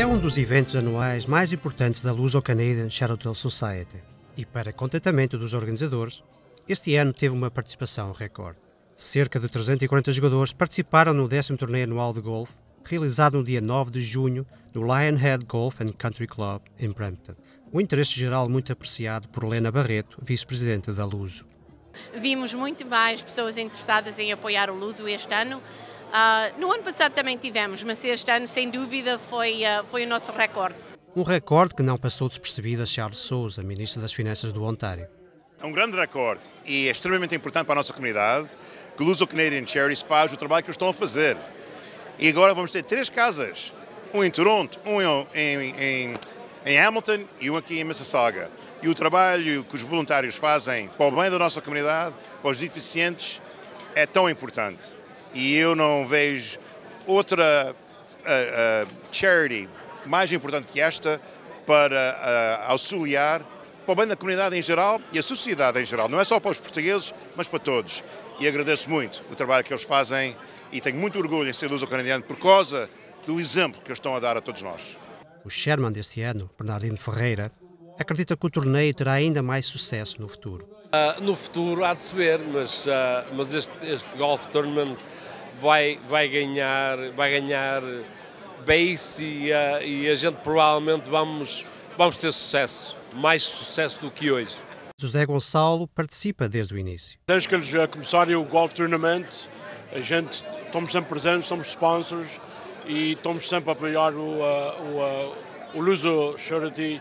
É um dos eventos anuais mais importantes da Luso Canadian Charitable Society e, para contentamento dos organizadores, este ano teve uma participação recorde. Cerca de 340 jogadores participaram no décimo torneio anual de golfe, realizado no dia 9 de junho no Lionhead Golf and Country Club em Brampton. Um interesse geral muito apreciado por Helena Barreto, vice-presidente da Luso. Vimos muito mais pessoas interessadas em apoiar o Luso este ano Uh, no ano passado também tivemos, mas este ano, sem dúvida, foi, uh, foi o nosso recorde. Um recorde que não passou despercebido a Charles Souza, Ministro das Finanças do Ontário. É um grande recorde e é extremamente importante para a nossa comunidade que Luso Canadian Charities faz o trabalho que eles estão a fazer. E agora vamos ter três casas, um em Toronto, um em, em, em Hamilton e um aqui em Mississauga. E o trabalho que os voluntários fazem para o bem da nossa comunidade, para os deficientes, é tão importante e eu não vejo outra uh, uh, charity mais importante que esta para uh, auxiliar para bem da comunidade em geral e a sociedade em geral, não é só para os portugueses, mas para todos. E agradeço muito o trabalho que eles fazem e tenho muito orgulho em ser luso-canadiano por causa do exemplo que eles estão a dar a todos nós. O Sherman deste ano, Bernardino Ferreira, acredita que o torneio terá ainda mais sucesso no futuro. Uh, no futuro há de se ver, mas, uh, mas este, este Golf Tournament vai, vai ganhar, vai ganhar base e, uh, e a gente provavelmente vamos, vamos ter sucesso, mais sucesso do que hoje. José Gonçalo participa desde o início. Desde que eles começarem o Golf Tournament, a gente estamos sempre presentes, somos sponsors e estamos sempre a apoiar o, o, o Luso Charity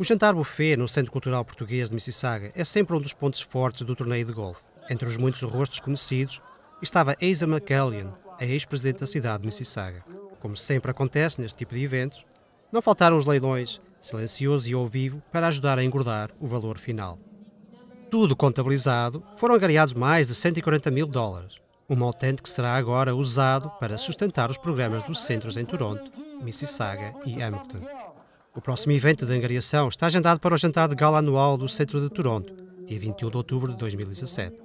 o jantar buffet no Centro Cultural Português de Mississauga é sempre um dos pontos fortes do torneio de golfe. Entre os muitos rostos conhecidos estava Asa McCallion, a ex-presidente da cidade de Mississauga. Como sempre acontece neste tipo de eventos, não faltaram os leilões, silenciosos e ao vivo, para ajudar a engordar o valor final. Tudo contabilizado, foram agariados mais de 140 mil dólares, um montante que será agora usado para sustentar os programas dos centros em Toronto, Mississauga e Hamilton. O próximo evento de angariação está agendado para o jantar de gala anual do Centro de Toronto, dia 21 de outubro de 2017.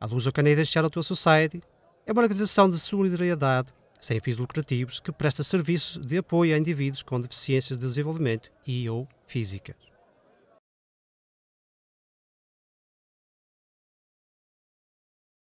A Luso Canadian Charity Society é uma organização de solidariedade sem fins lucrativos que presta serviços de apoio a indivíduos com deficiências de desenvolvimento e ou físicas.